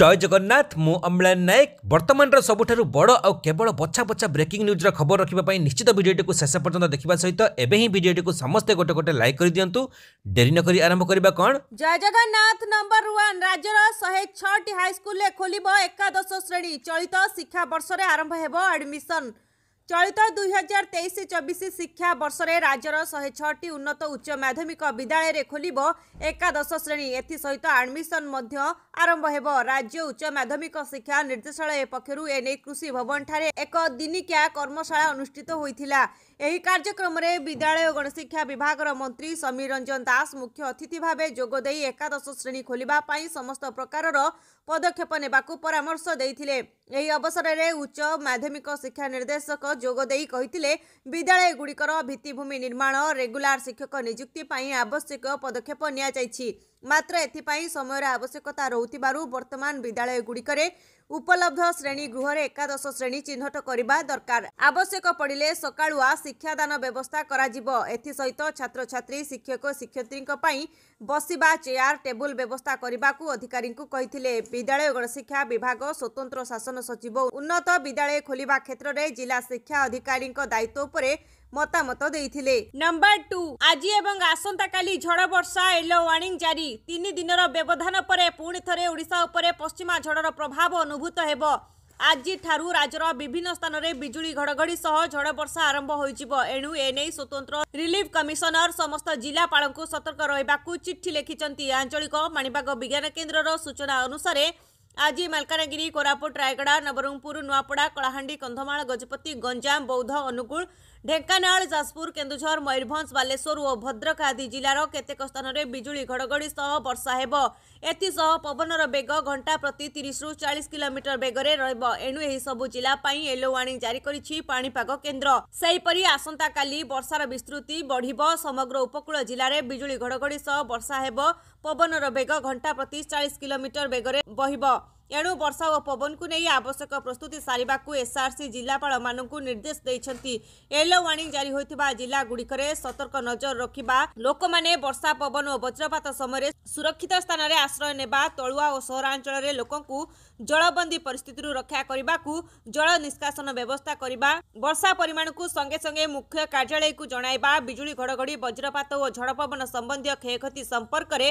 জয় জগন্নাଥ ମୁଁ ଅମ୍ଳାନ ନାୟକ ବର୍ତ୍ତମାନର ସବୁଠାରୁ ବଡ଼ ଆଉ କେବଳ ବଛା ବଛା ବ୍ରେକିଂ ନ୍ୟୁଜ୍ର ଖବର ରଖିବା ପାଇଁ ନିଶ୍ଚିତ ଭିଡ଼ିଓଟିକୁ ଶେଷ ପର୍ଯ୍ୟନ୍ତ ଦେଖିବା ସହିତ ଏବେ ହିଁ ଭିଡ଼ିଓଟିକୁ ସମସ୍ତେ ଗୋଟେ ଗୋଟେ ଲାଇକ୍ କରିଦିଅନ୍ତୁ ଡେରି ନକରି ଆରମ୍ଭ କରିବା କ'ଣ ଜୟ ଜଗନ୍ନାଥ ନମ୍ବର ୱାନ୍ ରାଜ୍ୟର ଶହେ ଛଅଟି ହାଇସ୍କୁଲରେ ଖୋଲିବ ଏକାଦଶ ଶ୍ରେଣୀ ଚଳିତ ଶିକ୍ଷାବର୍ଷରେ ଆରମ୍ଭ ହେବ ଆଡମିସନ୍ ଚଳିତ ଦୁଇହଜାର ତେଇଶ ଚବିଶ ଶିକ୍ଷାବର୍ଷରେ ରାଜ୍ୟର ଶହେ ଛଅଟି ଉନ୍ନତ ଉଚ୍ଚ ମାଧ୍ୟମିକ ବିଦ୍ୟାଳୟରେ ଖୋଲିବ ଏକାଦଶ ଶ୍ରେଣୀ ଏଥିସହିତ ଆଡମିସନ୍ ମଧ୍ୟ ଆରମ୍ଭ ହେବ ରାଜ୍ୟ ଉଚ୍ଚ ମାଧ୍ୟମିକ ଶିକ୍ଷା ନିର୍ଦ୍ଦେଶାଳୟ ପକ୍ଷରୁ ଏନେଇ କୃଷି ଭବନଠାରେ ଏକ ଦିନିକିଆ କର୍ମଶାଳା ଅନୁଷ୍ଠିତ ହୋଇଥିଲା ଏହି କାର୍ଯ୍ୟକ୍ରମରେ ବିଦ୍ୟାଳୟ ଗଣଶିକ୍ଷା ବିଭାଗର ମନ୍ତ୍ରୀ ସମୀର ରଞ୍ଜନ ଦାସ ମୁଖ୍ୟ ଅତିଥି ଭାବେ ଯୋଗ ଦେଇ ଏକାଦଶ ଶ୍ରେଣୀ ଖୋଲିବା ପାଇଁ ସମସ୍ତ ପ୍ରକାରର ପଦକ୍ଷେପ ନେବାକୁ ପରାମର୍ଶ ଦେଇଥିଲେ ଏହି ଅବସରରେ ଉଚ୍ଚ ମାଧ୍ୟମିକ ଶିକ୍ଷା ନିର୍ଦ୍ଦେଶକ ଯୋଗ ଦେଇ କହିଥିଲେ ବିଦ୍ୟାଳୟଗୁଡ଼ିକର ଭିତ୍ତିଭୂମି ନିର୍ମାଣ ରେଗୁଲାର ଶିକ୍ଷକ ନିଯୁକ୍ତି ପାଇଁ ଆବଶ୍ୟକୀୟ ପଦକ୍ଷେପ ନିଆଯାଇଛି ମାତ୍ର ଏଥିପାଇଁ ସମୟର ଆବଶ୍ୟକତା ରହୁଥିବାରୁ ବର୍ତ୍ତମାନ ବିଦ୍ୟାଳୟଗୁଡ଼ିକରେ ଉପଲବ୍ଧ ଶ୍ରେଣୀ ଗୃହରେ ଏକାଦଶ ଶ୍ରେଣୀ ଚିହ୍ନଟ କରିବା ଦରକାର ଆବଶ୍ୟକ ପଡ଼ିଲେ ସକାଳୁଆ ଶିକ୍ଷାଦାନ ବ୍ୟବସ୍ଥା କରାଯିବ ଏଥିସହିତ ଛାତ୍ରଛାତ୍ରୀ ଶିକ୍ଷକ ଶିକ୍ଷୟତ୍ରୀଙ୍କ ପାଇଁ ବସିବା ଚେୟାର ଟେବୁଲ ବ୍ୟବସ୍ଥା କରିବାକୁ ଅଧିକାରୀଙ୍କୁ କହିଥିଲେ ବିଦ୍ୟାଳୟ ଗଣଶିକ୍ଷା ବିଭାଗ ସ୍ୱତନ୍ତ୍ର ଶାସନ ସଚିବ ଉନ୍ନତ ବିଦ୍ୟାଳୟ ଖୋଲିବା କ୍ଷେତ୍ରରେ ଜିଲ୍ଲା ଶିକ୍ଷା ଅଧିକାରୀଙ୍କ ଦାୟିତ୍ୱ ଉପରେ ମତାମତ ଦେଇଥିଲେ ନମ୍ବର ଟୁ ଆଜି ଏବଂ ଆସନ୍ତାକାଲି ଝଡ଼ ବର୍ଷା ୟେଲୋ ୱାର୍ଣ୍ଣିଂ ଜାରି ତିନି ଦିନର ବ୍ୟବଧାନ ପରେ ପୁଣି ଥରେ ଓଡ଼ିଶା ଉପରେ ପଶ୍ଚିମା ଝଡ଼ର ପ୍ରଭାବ ଅନୁଭୂତ ହେବ ଆଜିଠାରୁ ରାଜ୍ୟର ବିଭିନ୍ନ ସ୍ଥାନରେ ବିଜୁଳି ଘଡ଼ଘଡ଼ି ସହ ଝଡ଼ ବର୍ଷା ଆରମ୍ଭ ହୋଇଯିବ ଏଣୁ ଏନେଇ ସ୍ୱତନ୍ତ୍ର ରିଲିଫ କମିଶନର ସମସ୍ତ ଜିଲ୍ଲାପାଳଙ୍କୁ ସତର୍କ ରହିବାକୁ ଚିଠି ଲେଖିଛନ୍ତି ଆଞ୍ଚଳିକ ପାଣିପାଗ ବିଜ୍ଞାନ କେନ୍ଦ୍ରର ସୂଚନା ଅନୁସାରେ आजी मालकानगिरी कोपुट रायगडा नवरङपुर नुवापडा कलाहा कंधमाल गजपति गञ्जाम बौद्ध अनुगुल ढेङ्कनाल जाजपुर केन्दुझर मयूरभञ्ज बालेश्वर हो भद्रक आदि जेक स्थानले विजुली घडी बर्षाहे एसह पवन र वेग घन्टा प्रतिस रु चालिस किलोमिटर वेगर रहेछ एणु यही सब्जीप येल्लो वार्णिङ जारी गरिप्रहीपरि आसि वर्षार विस्तृति बढ्यो समग्र उपकू जिजुली घडी बर्षाहे पवन र वेग घन्टा प्रति चालिस किलोमिटर वेगर बह्य 자 아, ଏଣୁ ବର୍ଷା ଓ ପବନକୁ ନେଇ ଆବଶ୍ୟକ ପ୍ରସ୍ତୁତି ସାରିବାକୁ ଏସ୍ଆର୍ସି ଜିଲ୍ଲାପାଳମାନଙ୍କୁ ନିର୍ଦ୍ଦେଶ ଦେଇଛନ୍ତି ୟେଲୋ ୱାର୍ଣ୍ଣିଂ ଜାରି ହୋଇଥିବା ଜିଲ୍ଲାଗୁଡ଼ିକରେ ସତର୍କ ନଜର ରଖିବା ଲୋକମାନେ ବର୍ଷା ପବନ ଓ ବଜ୍ରପାତ ସମୟରେ ସୁରକ୍ଷିତ ସ୍ଥାନରେ ଆଶ୍ରୟ ନେବା ତଳୁଆ ଓ ସହରାଞ୍ଚଳରେ ଲୋକଙ୍କୁ ଜଳବନ୍ଦୀ ପରିସ୍ଥିତିରୁ ରକ୍ଷା କରିବାକୁ ଜଳ ନିଷ୍କାସନ ବ୍ୟବସ୍ଥା କରିବା ବର୍ଷା ପରିମାଣକୁ ସଙ୍ଗେ ସଙ୍ଗେ ମୁଖ୍ୟ କାର୍ଯ୍ୟାଳୟକୁ ଜଣାଇବା ବିଜୁଳି ଘଡ଼ଘଡ଼ି ବଜ୍ରପାତ ଓ ଝଡ଼ପବନ ସମ୍ବନ୍ଧୀୟ କ୍ଷୟକ୍ଷତି ସମ୍ପର୍କରେ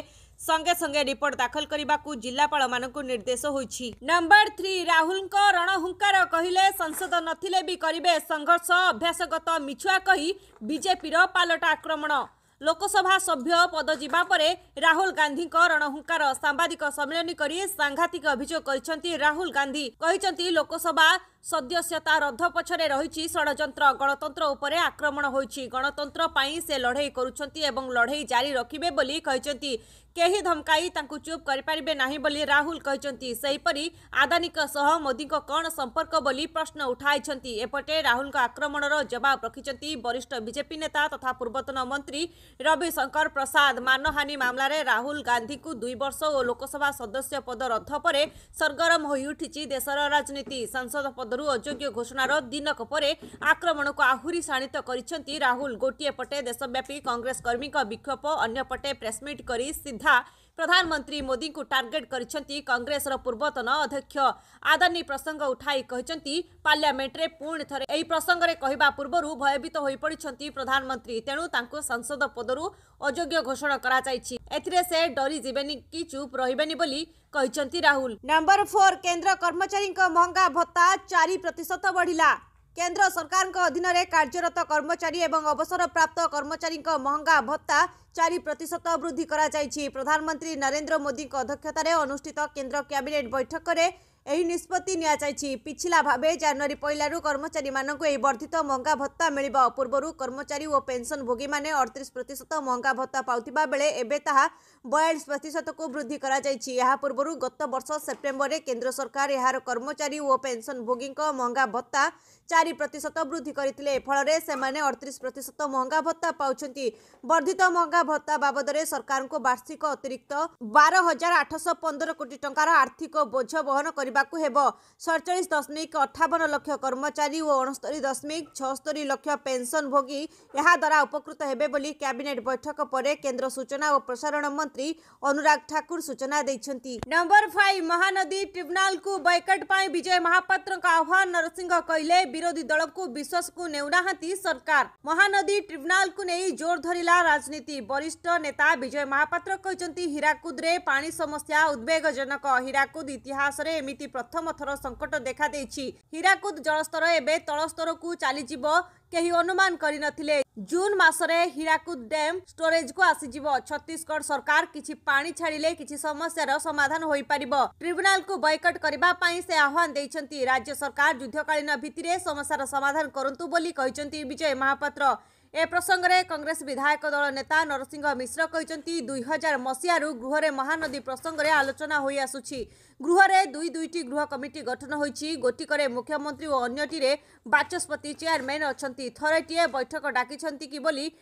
ସଙ୍ଗେ ସଙ୍ଗେ ରିପୋର୍ଟ ଦାଖଲ କରିବାକୁ ଜିଲ୍ଲାପାଳମାନଙ୍କୁ ନିର୍ଦ୍ଦେଶ ହୋଇଛି ହେଉଛି ନମ୍ବର ଥ୍ରୀ ରାହୁଲଙ୍କ ରଣହୁଙ୍କାର କହିଲେ ସଂସଦ ନଥିଲେ ବି କରିବେ ସଂଘର୍ଷ ଅଭ୍ୟାସଗତ ମିଛୁଆ କହି ବିଜେପିର ପାଲଟା ଆକ୍ରମଣ ଲୋକସଭା ସଭ୍ୟ ପଦ ଯିବା ପରେ ରାହୁଲ ଗାନ୍ଧୀଙ୍କ ରଣହୁଙ୍କାର ସାମ୍ବାଦିକ ସମ୍ମିଳନୀ କରି ସାଂଘାତିକ ଅଭିଯୋଗ କରିଛନ୍ତି ରାହୁଲ ଗାନ୍ଧୀ କହିଛନ୍ତି ଲୋକସଭା ସଦସ୍ୟତା ରଥ ପଛରେ ରହିଛି ଷଡ଼ଯନ୍ତ୍ର ଗଣତନ୍ତ୍ର ଉପରେ ଆକ୍ରମଣ ହୋଇଛି ଗଣତନ୍ତ୍ର ପାଇଁ ସେ ଲଢ଼େଇ କରୁଛନ୍ତି ଏବଂ ଲଢ଼େଇ ଜାରି ରଖିବେ ବୋଲି କହିଛନ୍ତି କେହି ଧମକାଇ ତାଙ୍କୁ ଚୁପ୍ କରିପାରିବେ ନାହିଁ ବୋଲି ରାହୁଲ କହିଛନ୍ତି ସେହିପରି ଆଦାନୀଙ୍କ ସହ ମୋଦିଙ୍କ କ'ଣ ସମ୍ପର୍କ ବୋଲି ପ୍ରଶ୍ନ ଉଠାଇଛନ୍ତି ଏପଟେ ରାହୁଲଙ୍କ ଆକ୍ରମଣର ଜବାବ ରଖିଛନ୍ତି ବରିଷ୍ଠ ବିଜେପି ନେତା ତଥା ପୂର୍ବତନ ମନ୍ତ୍ରୀ ରବିଶଙ୍କର ପ୍ରସାଦ ମାନହାନୀ ମାମଲାରେ ରାହୁଲ ଗାନ୍ଧୀଙ୍କୁ ଦୁଇ ବର୍ଷ ଓ ଲୋକସଭା ସଦସ୍ୟ ପଦ ରଥ ପରେ ସରଗରମ ହୋଇ ଉଠିଛି ଦେଶର ରାଜନୀତି ସଂସଦ ପଦ पदर अजोग्य घोषणार दिनक आक्रमण को आहरी शाणित कर राहुल गोटे पटे देशव्यापी कंग्रेस कर्मी विक्षोभ अंपटे प्रेसमिट कर सीधा प्रधानमन्त्री मोदीको टर्गेट गरिसन अध्यक्ष आदानी प्रसङ्ग उठाइन्छ पर्लमेन्टले पहि प्रसङ्गले कर्वर्यभीत हुन्छ प्रधानमंत्री तेणु त संसद पदहरू अयोग्य घोषणा ए कि चुप रहे पनि राहुल नंबर फोर केन्द्र कर्मचारी महँगा भत्ता चारितिशत बढ्ला କେନ୍ଦ୍ର ସରକାରଙ୍କ ଅଧୀନରେ କାର୍ଯ୍ୟରତ କର୍ମଚାରୀ ଏବଂ ଅବସରପ୍ରାପ୍ତ କର୍ମଚାରୀଙ୍କ ମହଙ୍ଗା ଭତ୍ତା ଚାରି ପ୍ରତିଶତ ବୃଦ୍ଧି କରାଯାଇଛି ପ୍ରଧାନମନ୍ତ୍ରୀ ନରେନ୍ଦ୍ର ମୋଦିଙ୍କ ଅଧ୍ୟକ୍ଷତାରେ ଅନୁଷ୍ଠିତ କେନ୍ଦ୍ର କ୍ୟାବିନେଟ୍ ବୈଠକରେ ଏହି ନିଷ୍ପତ୍ତି ନିଆଯାଇଛି ପିଛିଲା ଭାବେ ଜାନୁଆରୀ ପହିଲାରୁ କର୍ମଚାରୀମାନଙ୍କୁ ଏହି ବର୍ଦ୍ଧିତ ମହଙ୍ଗା ଭତ୍ତା ମିଳିବ ପୂର୍ବରୁ କର୍ମଚାରୀ ଓ ପେନ୍ସନଭୋଗୀମାନେ ଅଡ଼ତିରିଶ ପ୍ରତିଶତ ମହଙ୍ଗା ଭତ୍ତା ପାଉଥିବା ବେଳେ ଏବେ ତାହା ବୟାଳିଶ ପ୍ରତିଶତକୁ ବୃଦ୍ଧି କରାଯାଇଛି ଏହା ପୂର୍ବରୁ ଗତ ବର୍ଷ ସେପ୍ଟେମ୍ବରରେ କେନ୍ଦ୍ର ସରକାର ଏହାର କର୍ମଚାରୀ ଓ ପେନ୍ସନଭୋଗୀଙ୍କ ମହଙ୍ଗା ଭତ୍ତା ଚାରି ପ୍ରତିଶତ ବୃଦ୍ଧି କରିଥିଲେ ଫଳରେ ସେମାନେ ଅଡ଼ତିରିଶ ପ୍ରତିଶତ ମହଙ୍ଗା ଭତ୍ତା ପାଉଛନ୍ତି ବର୍ଦ୍ଧିତ ମହଙ୍ଗା ଭତ୍ତା ବାବଦରେ ସରକାରଙ୍କୁ ବାର୍ଷିକ ଅତିରିକ୍ତ ବାର ହଜାର ଆଠଶହ ପନ୍ଦର କୋଟି ଟଙ୍କାର ଆର୍ଥିକ ବୋଝ ବହନ କରିବାକୁ ହେବ ସଡ଼ଚାଳିଶ ଦଶମିକ ଅଠାବନ ଲକ୍ଷ କର୍ମଚାରୀ ଓ ଅଣସ୍ତରୀ ଦଶମିକ ଛଅସ୍ତରୀ ଲକ୍ଷ ପେନ୍ସନଭୋଗୀ ଏହାଦ୍ୱାରା ଉପକୃତ ହେବେ ବୋଲି କ୍ୟାବିନେଟ୍ ବୈଠକ ପରେ କେନ୍ଦ୍ର ସୂଚନା ଓ ପ୍ରସାରଣ ମନ୍ତ୍ରୀ ଅନୁରାଗ ଠାକୁର ସୂଚନା ଦେଇଛନ୍ତି ନମ୍ବର ଫାଇଭ ମହାନଦୀ ଟ୍ରିବ୍ୟୁନାଲକୁ ବୈକଟ ପାଇଁ ବିଜୟ ମହାପାତ୍ରଙ୍କ ଆହ୍ୱାନ ନରସିଂହ କହିଲେ विरोधी दल को विश्वास को नेना सरकार महानदी ट्रिब्युनाल को नहीं जोर धरला राजनीति वरिष्ठ नेता विजय महापात्र हीराकुद्रे पानी समस्या उद्वेगजनक हीराकुद इतिहास एमती प्रथम थर संकट देखाई हीराकुद जलस्तर एवं तलस्तर को चली केही अनुमान करिनथिले जुन महसरे हिराकुद ड्याम स्टोरेज को आसी जीवो छत्तीसगढ़ सरकार किछि पानी छाडीले किछि समस्या रो समाधान होई परिबो ट्रिब्युनल को बहिष्कार करबा पई से आह्वान दैछंती राज्य सरकार युद्धकालीन भितिरे समस्या रो समाधान करन्तु बोली विजय महापात्र ଏ ପ୍ରସଙ୍ଗରେ କଂଗ୍ରେସ ବିଧାୟକ ଦଳ ନେତା ନରସିଂହ ମିଶ୍ର କହିଛନ୍ତି ଦୁଇହଜାର ମସିହାରୁ ଗୃହରେ ମହାନଦୀ ପ୍ରସଙ୍ଗରେ ଆଲୋଚନା ହୋଇଆସୁଛି ଗୃହରେ ଦୁଇ ଦୁଇଟି ଗୃହ କମିଟି ଗଠନ ହୋଇଛି ଗୋଟିକରେ ମୁଖ୍ୟମନ୍ତ୍ରୀ ଓ ଅନ୍ୟଟିରେ ବାଚସ୍ପତି ଚେୟାରମ୍ୟାନ୍ ଅଛନ୍ତି ଥରେଟିଏ ବୈଠକ ଡାକିଛନ୍ତି କି ବୋଲି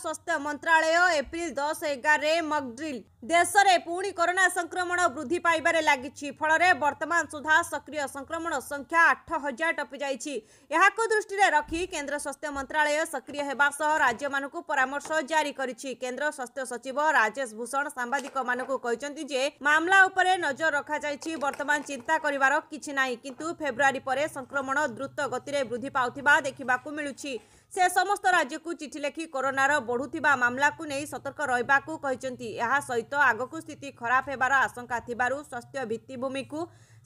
સ્વાસ્થ્ય મંત્રાલય એપ્રિલ દસ એગારે મગડ્રીલ ଦେଶରେ ପୁଣି କରୋନା ସଂକ୍ରମଣ ବୃଦ୍ଧି ପାଇବାରେ ଲାଗିଛି ଫଳରେ ବର୍ତ୍ତମାନ ସୁଦ୍ଧା ସକ୍ରିୟ ସଂକ୍ରମଣ ସଂଖ୍ୟା ଆଠ ହଜାର ଟପିଯାଇଛି ଏହାକୁ ଦୃଷ୍ଟିରେ ରଖି କେନ୍ଦ୍ର ସ୍ୱାସ୍ଥ୍ୟ ମନ୍ତ୍ରାଳୟ ସକ୍ରିୟ ହେବା ସହ ରାଜ୍ୟମାନଙ୍କୁ ପରାମର୍ଶ ଜାରି କରିଛି କେନ୍ଦ୍ର ସ୍ୱାସ୍ଥ୍ୟ ସଚିବ ରାଜେଶ ଭୂଷଣ ସାମ୍ବାଦିକମାନଙ୍କୁ କହିଛନ୍ତି ଯେ ମାମଲା ଉପରେ ନଜର ରଖାଯାଇଛି ବର୍ତ୍ତମାନ ଚିନ୍ତା କରିବାର କିଛି ନାହିଁ କିନ୍ତୁ ଫେବୃଆରୀ ପରେ ସଂକ୍ରମଣ ଦ୍ରୁତ ଗତିରେ ବୃଦ୍ଧି ପାଉଥିବା ଦେଖିବାକୁ ମିଳୁଛି ସେ ସମସ୍ତ ରାଜ୍ୟକୁ ଚିଠି ଲେଖି କରୋନାର ବଢ଼ୁଥିବା ମାମଲାକୁ ନେଇ ସତର୍କ ରହିବାକୁ କହିଛନ୍ତି ଏହା ସହିତ ସହିତ ଆଗକୁ ସ୍ଥିତି ଖରାପ ହେବାର ଆଶଙ୍କା ଥିବାରୁ ସ୍ୱାସ୍ଥ୍ୟ ଭିତ୍ତିଭୂମିକୁ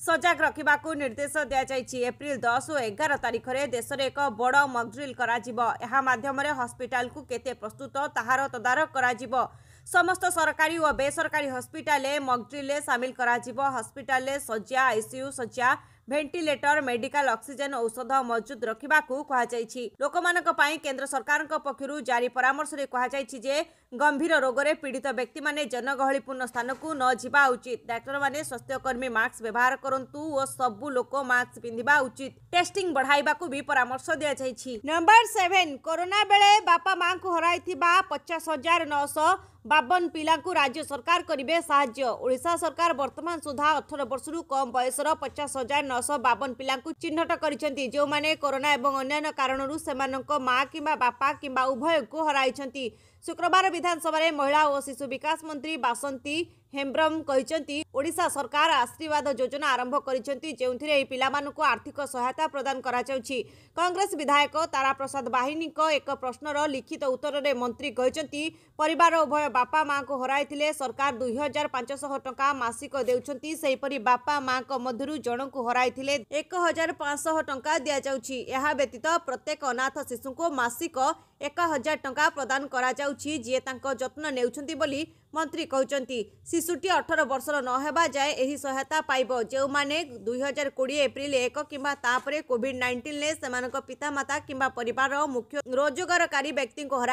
ସଜାଗ ରଖିବାକୁ ନିର୍ଦ୍ଦେଶ ଦିଆଯାଇଛି ଏପ୍ରିଲ ଦଶ ଓ ଏଗାର ତାରିଖରେ ଦେଶରେ ଏକ ବଡ଼ ମକ୍ଡ୍ରିଲ୍ କରାଯିବ ଏହା ମାଧ୍ୟମରେ ହସ୍ପିଟାଲକୁ କେତେ ପ୍ରସ୍ତୁତ ତାହାର ତଦାରଖ କରାଯିବ ସମସ୍ତ ସରକାରୀ ଓ ବେସରକାରୀ ହସ୍ପିଟାଲରେ ମକ୍ଡ୍ରିଲ୍ରେ ସାମିଲ କରାଯିବ ହସ୍ପିଟାଲରେ ଶଯ୍ୟା ଆଇସିୟୁ ଶଯ୍ୟା ଭେଣ୍ଟିଲେଟର ମେଡିକାଲ ଅକ୍ସିଜେନ୍ ଔଷଧ ମଜୁଦ ରଖିବାକୁ କୁହାଯାଇଛି ଲୋକମାନଙ୍କ ପାଇଁ କେନ୍ଦ୍ର ସରକାରଙ୍କ ପକ୍ଷରୁ ଜାରି ପରାମର୍ଶରେ କୁହାଯାଇଛି ଯେ ଗମ୍ଭୀର ରୋଗରେ ପୀଡ଼ିତ ବ୍ୟକ୍ତିମାନେ ଜନଗହଳିପୂର୍ଣ୍ଣ ସ୍ଥାନକୁ ନ ଯିବା ଉଚିତ ଡାକ୍ତରମାନେ ସ୍ୱାସ୍ଥ୍ୟକର୍ମୀ ମାସ୍କ ବ୍ୟବହାର କରନ୍ତୁ ଓ ସବୁ ଲୋକ ମାସ୍କ ପିନ୍ଧିବା ଉଚିତ ଟେଷ୍ଟିଂ ବଢ଼ାଇବାକୁ ବି ପରାମର୍ଶ ଦିଆଯାଇଛି ନମ୍ବର ସେଭେନ୍ କରୋନା ବେଳେ ବାପା ମାଙ୍କୁ ହରାଇଥିବା ପଚାଶ ହଜାର ନଅଶହ ବାବନ ପିଲାଙ୍କୁ ରାଜ୍ୟ ସରକାର କରିବେ ସାହାଯ୍ୟ ଓଡ଼ିଶା ସରକାର ବର୍ତ୍ତମାନ ସୁଦ୍ଧା ଅଠର ବର୍ଷରୁ କମ୍ ବୟସର ପଚାଶ ହଜାର নশ বাবন পিলা চিহ্নট করেছেন যে করোনা এবং অন্যান্য কারণ সে মা কিংবা বাপা কিংবা উভয়কে হরাইছেন ଶୁକ୍ରବାର ବିଧାନସଭାରେ ମହିଳା ଓ ଶିଶୁ ବିକାଶ ମନ୍ତ୍ରୀ ବାସନ୍ତୀ ହେମ୍ବ୍ରମ୍ କହିଛନ୍ତି ଓଡ଼ିଶା ସରକାର ଆଶୀର୍ବାଦ ଯୋଜନା ଆରମ୍ଭ କରିଛନ୍ତି ଯେଉଁଥିରେ ଏହି ପିଲାମାନଙ୍କୁ ଆର୍ଥିକ ସହାୟତା ପ୍ରଦାନ କରାଯାଉଛି କଂଗ୍ରେସ ବିଧାୟକ ତାରାପ୍ରସାଦ ବାହିନୀଙ୍କ ଏକ ପ୍ରଶ୍ନର ଲିଖିତ ଉତ୍ତରରେ ମନ୍ତ୍ରୀ କହିଛନ୍ତି ପରିବାର ଉଭୟ ବାପା ମାଆଙ୍କୁ ହରାଇଥିଲେ ସରକାର ଦୁଇ ହଜାର ପାଞ୍ଚଶହ ଟଙ୍କା ମାସିକ ଦେଉଛନ୍ତି ସେହିପରି ବାପା ମାଆଙ୍କ ମଧ୍ୟରୁ ଜଣଙ୍କୁ ହରାଇଥିଲେ ଏକ ହଜାର ପାଞ୍ଚଶହ ଟଙ୍କା ଦିଆଯାଉଛି ଏହା ବ୍ୟତୀତ ପ୍ରତ୍ୟେକ ଅନାଥ ଶିଶୁଙ୍କୁ ମାସିକ ଏକ ହଜାର ଟଙ୍କା ପ୍ରଦାନ କରାଯାଉଛି ଯିଏ ତାଙ୍କ ଯତ୍ନ ନେଉଛନ୍ତି ବୋଲି मंत्री कहते शिशुटी अठर वर्ष न होगा जाए यह सहायता पाइब जो मैंने दुई हजार कोड़े एप्रिल एक किंवापर कोड नाइंटन से पितामाता कि पर मुख्य रोजगारकारी व्यक्ति को हर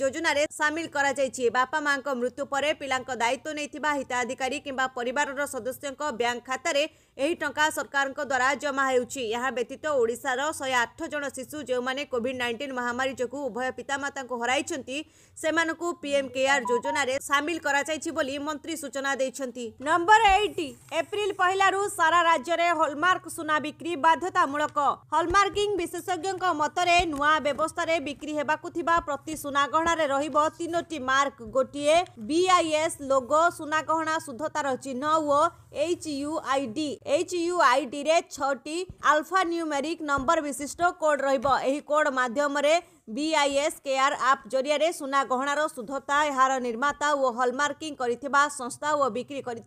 योजन सामिल करपा माँ का मृत्यु पर पिला दायित्व नहीं हिताधिकारी कि पर सदस्यों बैंक खातें यही टा सरकार द्वारा जमा होतीत ओडार शहे आठ जन शिशु जो मैंने कोड नाइंटन महामारी जो उभय पितामाता हर से पीएम केयर କେୟାର ଯୋଜନାରେ ସାମିଲ କରାଯାଇଛି ବୋଲି ମନ୍ତ୍ରୀ ସୂଚନା ଦେଇଛନ୍ତି ନମ୍ବର ଏଇଟ ଏପ୍ରିଲ ପହିଲାରୁ ସାରା ରାଜ୍ୟରେ ହଲମାର୍କ ସୁନା ବିକ୍ରି ବାଧ୍ୟତାମୂଳକ ହଲମାର୍କିଂ ବିଶେଷଜ୍ଞଙ୍କ ମତରେ ନୂଆ ବ୍ୟବସ୍ଥାରେ ବିକ୍ରି ହେବାକୁ ଥିବା ପ୍ରତି ସୁନା ଗହଣାରେ ରହିବ ତିନୋଟି ମାର୍କ ଗୋଟିଏ ବିଆଇଏସ୍ ଲୋଗୋ ସୁନା ସୁନାଗହଣା ଶୁଦ୍ଧତାର ଚିହ୍ନ ଓ H U I D H U I ଡିରେ ଛଅଟି ଆଲଫା ନ୍ୟୁମେରିକ୍ ନମ୍ବର ବିଶିଷ୍ଟ କୋଡ୍ ରହିବ ଏହି କୋଡ୍ ମାଧ୍ୟମରେ विआईएसकेआर आप जरिया सुना गहणार शुद्धता यार निर्माता और हलमार्किंग संस्था और बिक्री कर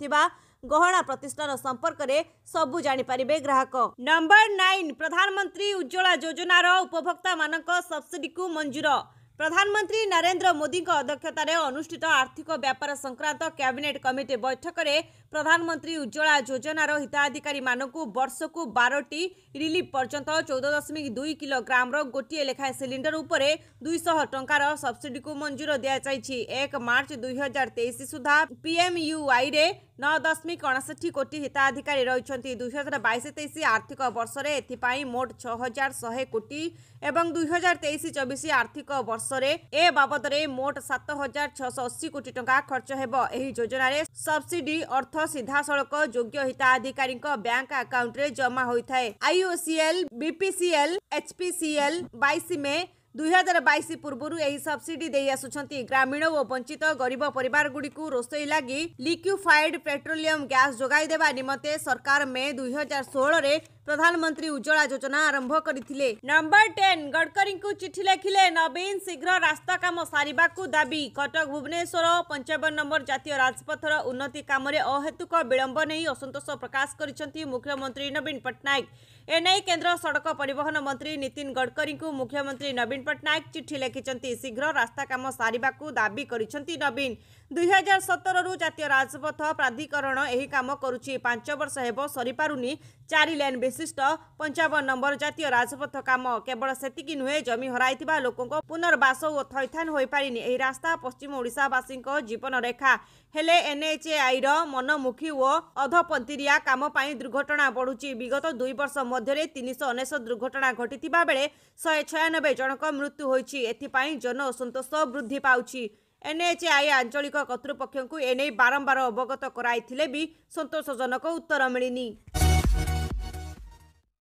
गहना प्रतिष्ठान संपर्क में सब जापर ग्राहक नंबर नाइन प्रधानमंत्री उज्ज्वला योजनार उपभोक्ता मान सबसीडी को मंजूर प्रधानमंत्री नरेंद्र मोदी अध्यक्षतार अनुषित आर्थिक व्यापार संक्रांत कैबिनेट कमिटी बैठक में ପ୍ରଧାନମନ୍ତ୍ରୀ ଉଜ୍ଜଳା ଯୋଜନାର ହିତାଧିକାରୀମାନଙ୍କୁ ବର୍ଷକୁ ବାରଟି ରିଲିଫ୍ ପର୍ଯ୍ୟନ୍ତ ଚଉଦ ଦଶମିକ ଦୁଇ କିଲୋଗ୍ରାମର ଗୋଟିଏ ଲେଖାଏଁ ସିଲିଣ୍ଡର ଉପରେ ଦୁଇଶହ ଟଙ୍କାର ସବ୍ସିଡିକୁ ମଞ୍ଜୁର ଦିଆଯାଇଛି ଏକ ମାର୍ଚ୍ଚ ଦୁଇହଜାର ତେଇଶ ସୁଦ୍ଧା ପିଏମ୍ୟୁଆଇରେ ନଅ ଦଶମିକ ଅଣଷଠି କୋଟି ହିତାଧିକାରୀ ରହିଛନ୍ତି ଦୁଇହଜାର ବାଇଶ ତେଇଶ ଆର୍ଥିକ ବର୍ଷରେ ଏଥିପାଇଁ ମୋଟ ଛଅ ହଜାର ଶହେ କୋଟି ଏବଂ ଦୁଇହଜାର ତେଇଶ ଚବିଶ ଆର୍ଥିକ ବର୍ଷରେ ଏ ବାବଦରେ ମୋଟ ସାତ ହଜାର ଛଅଶହ ଅଶୀ କୋଟି ଟଙ୍କା ଖର୍ଚ୍ଚ ହେବ ଏହି ଯୋଜନାରେ ସବ୍ସିଡି ଅର୍ଥ अर्थ सीधा सड़क योग्य हिताधिकारी बैंक आकाउंट जमा होता है आईओसीएल बीपीसीएल एचपीसीएल बैश मे बैश पूर्व सब्सीडी आसुच्च ग्रामीण और वंचित गरीब परिवार गुड़ी रोसई लगी लिक्विफाइड पेट्रोलियम गैस जगह देवा निम्ते सरकार मे दुई हजार ପ୍ରଧାନମନ୍ତ୍ରୀ ଉଜ୍ଜଳା ଯୋଜନା ଆରମ୍ଭ କରିଥିଲେ ନମ୍ବର ଟେନ୍ ଗଡ଼କରୀଙ୍କୁ ଚିଠି ଲେଖିଲେ ନବୀନ ଶୀଘ୍ର ରାସ୍ତା କାମ ସାରିବାକୁ ଦାବି କଟକ ଭୁବନେଶ୍ୱର ପଞ୍ଚାବନ ନମ୍ବର ଜାତୀୟ ରାଜପଥର ଉନ୍ନତି କାମରେ ଅହେତୁକ ବିଳମ୍ବ ନେଇ ଅସନ୍ତୋଷ ପ୍ରକାଶ କରିଛନ୍ତି ମୁଖ୍ୟମନ୍ତ୍ରୀ ନବୀନ ପଟ୍ଟନାୟକ ଏନେଇ କେନ୍ଦ୍ର ସଡ଼କ ପରିବହନ ମନ୍ତ୍ରୀ ନୀତିନ ଗଡ଼କରୀଙ୍କୁ ମୁଖ୍ୟମନ୍ତ୍ରୀ ନବୀନ ପଟ୍ଟନାୟକ ଚିଠି ଲେଖିଛନ୍ତି ଶୀଘ୍ର ରାସ୍ତା କାମ ସାରିବାକୁ ଦାବି କରିଛନ୍ତି ନବୀନ ଦୁଇହଜାର ସତରରୁ ଜାତୀୟ ରାଜପଥ ପ୍ରାଧିକରଣ ଏହି କାମ କରୁଛି ପାଞ୍ଚ ବର୍ଷ ହେବ ସରିପାରୁନି ଚାରି ଲେନ୍ ବିଶିଷ୍ଟ ପଞ୍ଚାବନ ନମ୍ବର ଜାତୀୟ ରାଜପଥ କାମ କେବଳ ସେତିକି ନୁହେଁ ଜମି ହରାଇଥିବା ଲୋକଙ୍କ ପୁନର୍ବାସ ଓ ଥଇଥାନ ହୋଇପାରିନି ଏହି ରାସ୍ତା ପଶ୍ଚିମ ଓଡ଼ିଶାବାସୀଙ୍କ ଜୀବନରେଖା ହେଲେ ଏନ୍ଏଚ୍ଏଆଇର ମନମୁଖୀ ଓ ଅଧପନ୍ତିରିଆ କାମ ପାଇଁ ଦୁର୍ଘଟଣା ବଢ଼ୁଛି ବିଗତ ଦୁଇ ବର୍ଷ ମଧ୍ୟରେ ତିନିଶହ ଅନେଶତ ଦୁର୍ଘଟଣା ଘଟିଥିବା ବେଳେ ଶହେ ଛୟାନବେ ଜଣଙ୍କ ମୃତ୍ୟୁ ହୋଇଛି ଏଥିପାଇଁ ଜନ ଅସନ୍ତୋଷ ବୃଦ୍ଧି ପାଉଛି ଏନ୍ଏଚ୍ଆଇ ଆଞ୍ଚଳିକ କର୍ତ୍ତୃପକ୍ଷଙ୍କୁ ଏନେଇ ବାରମ୍ବାର ଅବଗତ କରାଇଥିଲେ ବି ସନ୍ତୋଷଜନକ ଉତ୍ତର ମିଳିନି